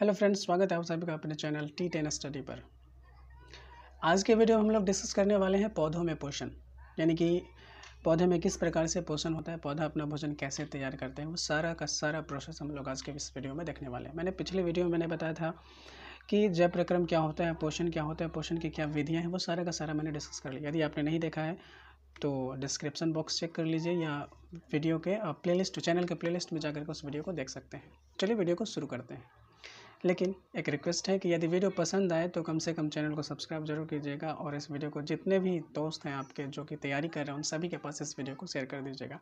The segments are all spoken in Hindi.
हेलो फ्रेंड्स स्वागत है आप सभी का अपने चैनल टी टेन स्टडी पर आज के वीडियो में हम लोग डिस्कस करने वाले हैं पौधों में पोषण यानी कि पौधे में किस प्रकार से पोषण होता है पौधा अपना भोजन कैसे तैयार करते हैं वो सारा का सारा प्रोसेस हम लोग आज के इस वीडियो में देखने वाले हैं मैंने पिछले वीडियो में मैंने बताया था कि जय प्रक्रम क्या होता है पोषण क्या होता है पोषण की क्या विधियाँ हैं वो सारा का सारा मैंने डिस्कस कर लिया यदि आपने नहीं देखा है तो डिस्क्रिप्शन बॉक्स चेक कर लीजिए या वीडियो के प्लेलिस्ट चैनल के प्लेलिस्ट में जाकर के उस वीडियो को देख सकते हैं चलिए वीडियो को शुरू करते हैं लेकिन एक रिक्वेस्ट है कि यदि वीडियो पसंद आए तो कम से कम चैनल को सब्सक्राइब जरूर कीजिएगा और इस वीडियो को जितने भी दोस्त हैं आपके जो कि तैयारी कर रहे हैं उन सभी के पास इस वीडियो को शेयर कर दीजिएगा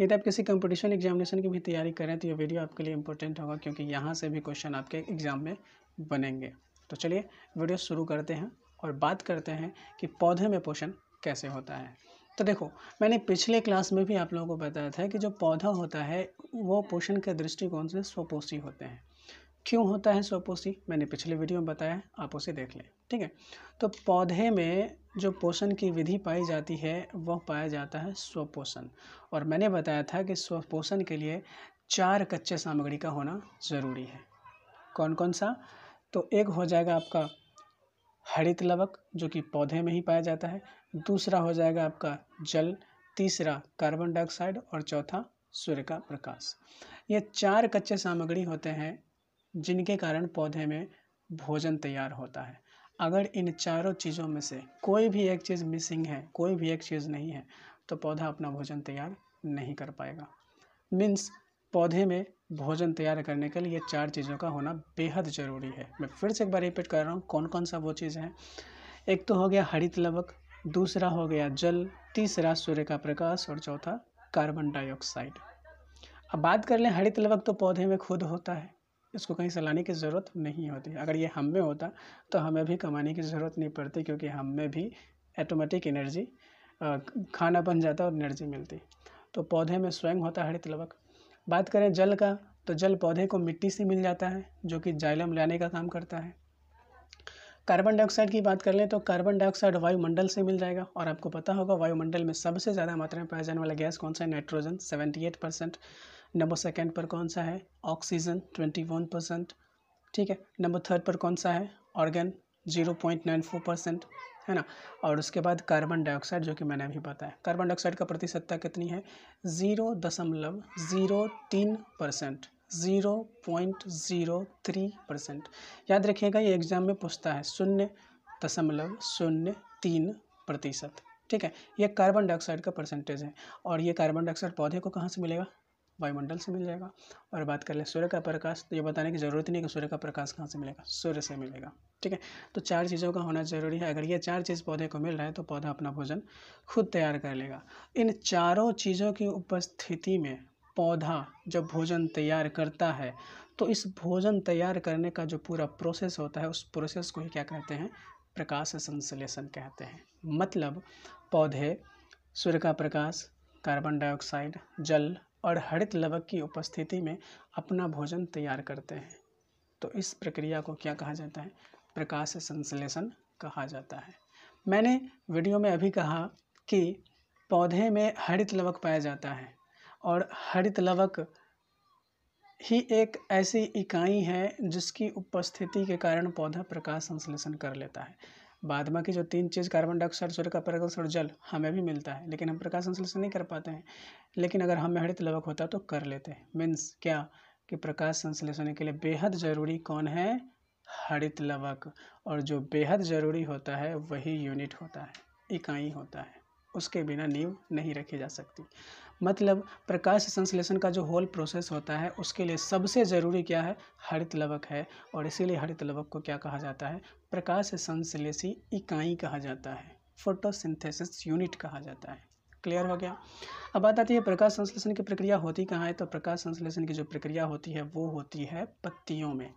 यदि आप किसी कंपटीशन एग्जामिनेशन की भी तैयारी कर रहे हैं तो ये वीडियो आपके लिए इंपॉर्टेंट होगा क्योंकि यहाँ से भी क्वेश्चन आपके एग्ज़ाम में बनेंगे तो चलिए वीडियो शुरू करते हैं और बात करते हैं कि पौधे में पोषण कैसे होता है तो देखो मैंने पिछले क्लास में भी आप लोगों को बताया था कि जो पौधा होता है वो पोषण के दृष्टिकोण से स्वपोषी होते हैं क्यों होता है स्वपोषी मैंने पिछले वीडियो में बताया आप उसे देख लें ठीक है तो पौधे में जो पोषण की विधि पाई जाती है वह पाया जाता है स्वपोषण और मैंने बताया था कि स्वपोषण के लिए चार कच्चे सामग्री का होना ज़रूरी है कौन कौन सा तो एक हो जाएगा आपका हरित लवक जो कि पौधे में ही पाया जाता है दूसरा हो जाएगा आपका जल तीसरा कार्बन डाइऑक्साइड और चौथा सूर्य का प्रकाश ये चार कच्चे सामग्री होते हैं जिनके कारण पौधे में भोजन तैयार होता है अगर इन चारों चीज़ों में से कोई भी एक चीज़ मिसिंग है कोई भी एक चीज़ नहीं है तो पौधा अपना भोजन तैयार नहीं कर पाएगा मीन्स पौधे में भोजन तैयार करने के लिए चार चीज़ों का होना बेहद ज़रूरी है मैं फिर से एक बार रिपीट कर रहा हूँ कौन कौन सा वो चीज़ है एक तो हो गया हरित लवक दूसरा हो गया जल तीसरा सूर्य का प्रकाश और चौथा कार्बन डाइऑक्साइड अब बात कर लें हरित लवक तो पौधे में खुद होता है इसको कहीं से लाने की ज़रूरत नहीं होती अगर ये हम में होता तो हमें भी कमाने की ज़रूरत नहीं पड़ती क्योंकि हम में भी ऐटोमेटिक एनर्जी खाना बन जाता और एनर्जी मिलती तो पौधे में स्वयं होता हरित लवक बात करें जल का तो जल पौधे को मिट्टी से मिल जाता है जो कि जाइलम लाने का काम करता है कार्बन डाइऑक्साइड की बात कर लें तो कार्बन डाइऑक्साइड वायुमंडल से मिल जाएगा और आपको पता होगा वायुमंडल में सबसे ज़्यादा मात्रा में पाया जाने वाला गैस कौन सा है nitrogen seventy eight percent number second पर कौन सा है ऑक्सीजन ट्वेंटी वन परसेंट ठीक है नंबर थर्ड पर कौन सा है argon zero point nine four percent है ना और उसके बाद कार्बन डाइऑक्साइड जो कि मैंने अभी बताया कार्बन डाइऑक्साइड का प्रतिशतता कितनी है ज़ीरो दशमलव ज़ीरो तीन percent zero point zero three percent याद रखिएगा ये एग्ज़ाम में पूछता है शून्य दशमलव शून्य तीन प्रतिशत ठीक है ये कार्बन डाइऑक्साइड का परसेंटेज है और ये कार्बन डाइऑक्साइड पौधे को कहाँ से मिलेगा वायुमंडल से मिल जाएगा और बात कर ले सूर्य का प्रकाश तो ये बताने की ज़रूरत नहीं है कि सूर्य का प्रकाश कहाँ से मिलेगा सूर्य से मिलेगा ठीक है तो चार चीज़ों का होना ज़रूरी है अगर ये चार चीज़ पौधे को मिल रहा है तो पौधा अपना भोजन खुद तैयार कर लेगा इन चारों चीज़ों की उपस्थिति में पौधा जब भोजन तैयार करता है तो इस भोजन तैयार करने का जो पूरा प्रोसेस होता है उस प्रोसेस को ही क्या कहते हैं प्रकाश संश्लेषण कहते हैं मतलब पौधे सूर्य का प्रकाश कार्बन डाइऑक्साइड जल और हरित लवक की उपस्थिति में अपना भोजन तैयार करते हैं तो इस प्रक्रिया को क्या कहा जाता है प्रकाश संश्लेषण कहा जाता है मैंने वीडियो में अभी कहा कि पौधे में हरित लवक पाया जाता है और हरित लवक ही एक ऐसी इकाई है जिसकी उपस्थिति के कारण पौधा प्रकाश संश्लेषण कर लेता है बाद की जो तीन चीज़ कार्बन डाइऑक्साइड सूर्य का प्रकाश और जल हमें भी मिलता है लेकिन हम प्रकाश संश्लेषण नहीं कर पाते हैं लेकिन अगर हमें हरित लवक होता तो कर लेते हैं मीन्स क्या कि प्रकाश संश्लेषण के लिए बेहद ज़रूरी कौन है हरित लवक और जो बेहद ज़रूरी होता है वही यूनिट होता है इकाई होता है उसके बिना नींव नहीं रखी जा सकती मतलब प्रकाश संश्लेषण का जो होल प्रोसेस होता है उसके लिए सबसे ज़रूरी क्या है हरित लवक है और इसीलिए हरित लवक को क्या कहा जाता है प्रकाश संश्लेषी इकाई कहा जाता है फोटोसिंथेसिस यूनिट कहा जाता है क्लियर हो गया अब बात आती है प्रकाश संश्लेषण की प्रक्रिया होती कहाँ है तो प्रकाश संश्लेषण की जो प्रक्रिया होती है वो होती है पत्तियों में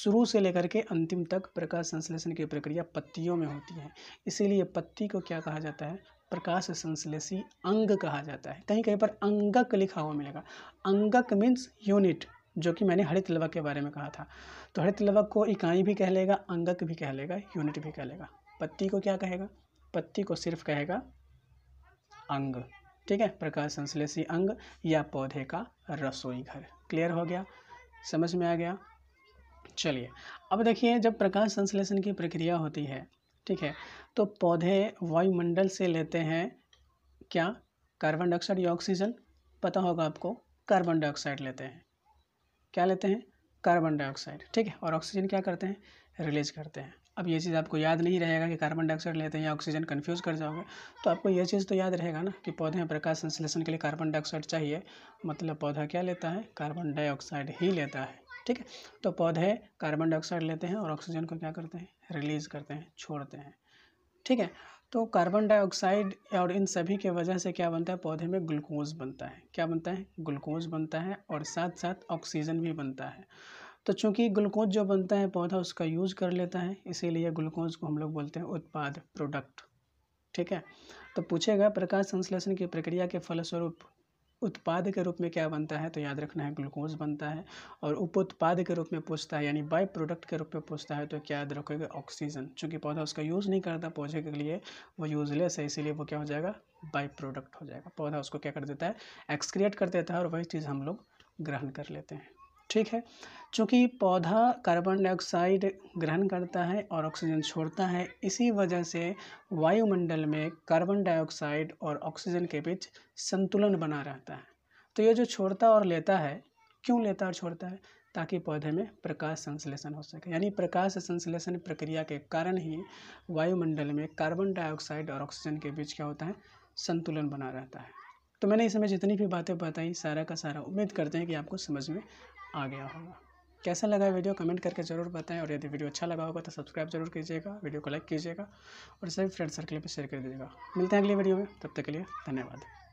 शुरू से लेकर के अंतिम तक प्रकाश संश्लेषण की प्रक्रिया पत्तियों में होती है इसीलिए पत्ती को क्या कहा जाता है प्रकाश संश्लेषी अंग कहा जाता है कहीं कहीं पर अंगक लिखा हुआ मिलेगा अंगक मीन्स यूनिट जो कि मैंने हरित लवक के बारे में कहा था तो हरित लवक को इकाई भी कह लेगा अंगक भी कह लेगा यूनिट भी कह लेगा पत्ती को क्या कहेगा पत्ती को सिर्फ कहेगा अंग ठीक है प्रकाश संश्लेषी अंग या पौधे का रसोई घर क्लियर हो गया समझ में आ गया चलिए अब देखिए जब प्रकाश संश्लेषण की प्रक्रिया होती है ठीक है तो पौधे वायुमंडल से लेते हैं क्या कार्बन डाइऑक्साइड या ऑक्सीजन पता होगा आपको कार्बन डाइऑक्साइड लेते हैं क्या लेते हैं कार्बन डाइऑक्साइड ठीक है और ऑक्सीजन क्या करते हैं रिलीज करते हैं अब ये चीज़ आपको याद नहीं रहेगा कि कार्बन डाइऑक्साइड लेते हैं या ऑक्सीजन कन्फ्यूज़ कर जाओगे तो आपको ये चीज़ तो याद रहेगा ना कि पौधे में प्रकाश संश्लेषण के लिए कार्बन डाइऑक्साइड चाहिए मतलब पौधा क्या लेता है कार्बन डाइऑक्साइड ही लेता है ठीक है तो पौधे कार्बन डाइऑक्साइड लेते हैं और ऑक्सीजन को क्या करते हैं रिलीज़ करते हैं छोड़ते हैं ठीक है तो कार्बन डाइऑक्साइड और इन सभी के वजह से क्या बनता है पौधे में ग्लूकोज बनता है क्या बनता है ग्लूकोज बनता है और साथ साथ ऑक्सीजन भी बनता है तो चूंकि ग्लूकोज जो बनता है पौधा उसका यूज कर लेता है इसीलिए ग्लूकोज को हम लोग बोलते हैं उत्पाद प्रोडक्ट ठीक है तो पूछेगा प्रकाश संश्लेषण की प्रक्रिया के फलस्वरूप उत्पाद के रूप में क्या बनता है तो याद रखना है ग्लूकोज बनता है और उप उत्पाद के रूप में पूछता है यानी बाय प्रोडक्ट के रूप में पूछता है तो क्या याद रखोगे ऑक्सीजन चूँकि पौधा उसका यूज़ नहीं करता पौधे के लिए वो यूजलेस है इसीलिए वो क्या हो जाएगा बाय प्रोडक्ट हो जाएगा पौधा उसको क्या कर देता है एक्सक्रिएट कर देता है और वही चीज़ हम लोग ग्रहण कर लेते हैं ठीक है चूँकि पौधा कार्बन डाइऑक्साइड ग्रहण करता है और ऑक्सीजन छोड़ता है इसी वजह से वायुमंडल में कार्बन डाइऑक्साइड और ऑक्सीजन के बीच संतुलन बना रहता है तो ये जो छोड़ता और लेता है क्यों लेता और छोड़ता है ताकि पौधे में प्रकाश संश्लेषण हो सके यानी प्रकाश संश्लेषण प्रक्रिया के कारण ही वायुमंडल में कार्बन डाइऑक्साइड और ऑक्सीजन के बीच क्या होता है संतुलन बना रहता है तो मैंने इस समय जितनी भी बातें बताई सारा का सारा उम्मीद करते हैं कि आपको समझ में आ गया होगा कैसा लगा वीडियो कमेंट करके ज़रूर बताएं और यदि वीडियो अच्छा लगा होगा तो सब्सक्राइब जरूर कीजिएगा वीडियो को लाइक कीजिएगा और सभी फ्रेंड सर्कल पर शेयर कर दीजिएगा मिलते हैं अगले वीडियो में तब तक के लिए धन्यवाद